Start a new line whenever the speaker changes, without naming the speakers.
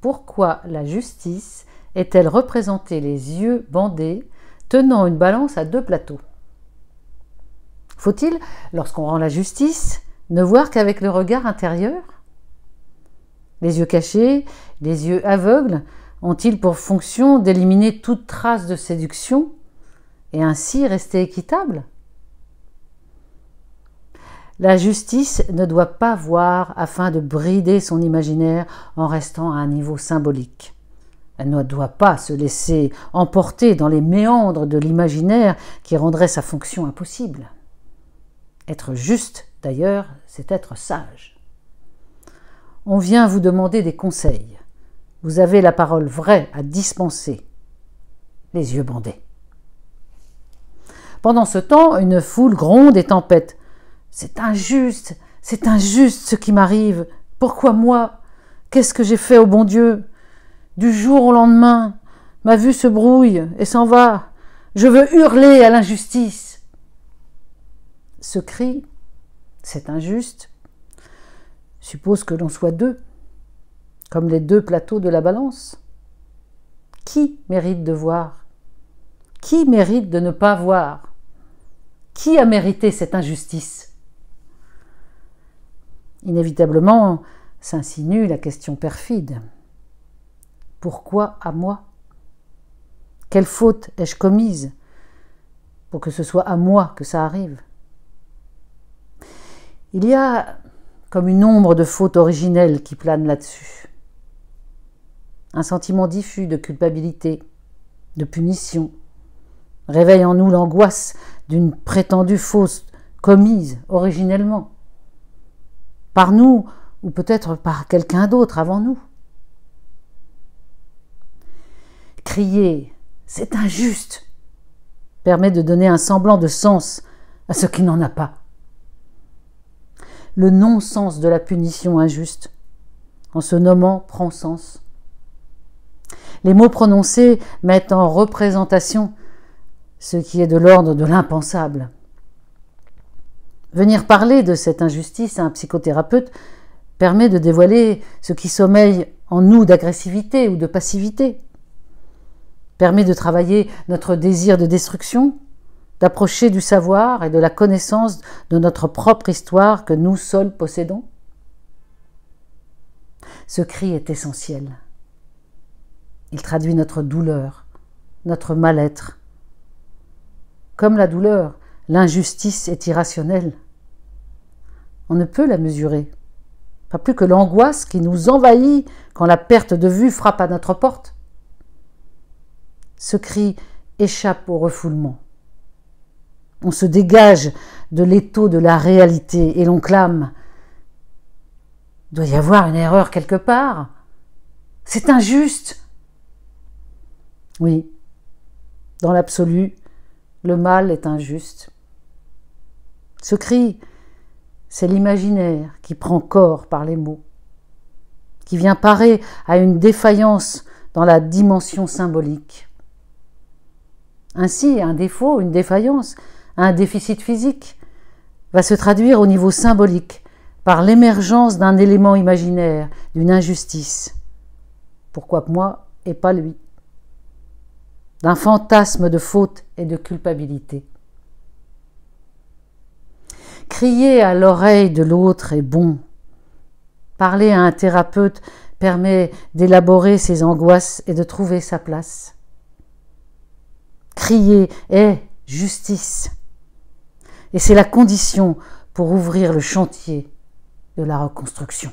Pourquoi la justice est-elle représentée les yeux bandés, tenant une balance à deux plateaux Faut-il, lorsqu'on rend la justice, ne voir qu'avec le regard intérieur Les yeux cachés, les yeux aveugles, ont-ils pour fonction d'éliminer toute trace de séduction et ainsi rester équitable la justice ne doit pas voir afin de brider son imaginaire en restant à un niveau symbolique. Elle ne doit pas se laisser emporter dans les méandres de l'imaginaire qui rendrait sa fonction impossible. Être juste, d'ailleurs, c'est être sage. On vient vous demander des conseils. Vous avez la parole vraie à dispenser, les yeux bandés. Pendant ce temps, une foule gronde et tempête. C'est injuste, c'est injuste ce qui m'arrive. Pourquoi moi Qu'est-ce que j'ai fait au bon Dieu Du jour au lendemain, ma vue se brouille et s'en va. Je veux hurler à l'injustice. Ce cri, c'est injuste, suppose que l'on soit deux, comme les deux plateaux de la balance. Qui mérite de voir Qui mérite de ne pas voir Qui a mérité cette injustice Inévitablement s'insinue la question perfide. Pourquoi à moi Quelle faute ai-je commise pour que ce soit à moi que ça arrive Il y a comme une ombre de faute originelle qui plane là-dessus. Un sentiment diffus de culpabilité, de punition, réveille en nous l'angoisse d'une prétendue fausse commise originellement par nous ou peut-être par quelqu'un d'autre avant nous. Crier c'est injuste permet de donner un semblant de sens à ce qui n'en a pas. Le non-sens de la punition injuste, en se nommant, prend sens. Les mots prononcés mettent en représentation ce qui est de l'ordre de l'impensable. Venir parler de cette injustice à un psychothérapeute permet de dévoiler ce qui sommeille en nous d'agressivité ou de passivité, permet de travailler notre désir de destruction, d'approcher du savoir et de la connaissance de notre propre histoire que nous seuls possédons. Ce cri est essentiel. Il traduit notre douleur, notre mal-être. Comme la douleur, L'injustice est irrationnelle. On ne peut la mesurer. Pas plus que l'angoisse qui nous envahit quand la perte de vue frappe à notre porte. Ce cri échappe au refoulement. On se dégage de l'étau de la réalité et l'on clame ⁇ Doit y avoir une erreur quelque part C'est injuste !⁇ Oui, dans l'absolu, le mal est injuste. Ce cri, c'est l'imaginaire qui prend corps par les mots, qui vient parer à une défaillance dans la dimension symbolique. Ainsi, un défaut, une défaillance, un déficit physique va se traduire au niveau symbolique par l'émergence d'un élément imaginaire, d'une injustice. Pourquoi moi et pas lui D'un fantasme de faute et de culpabilité. Crier à l'oreille de l'autre est bon. Parler à un thérapeute permet d'élaborer ses angoisses et de trouver sa place. Crier est justice. Et c'est la condition pour ouvrir le chantier de la reconstruction.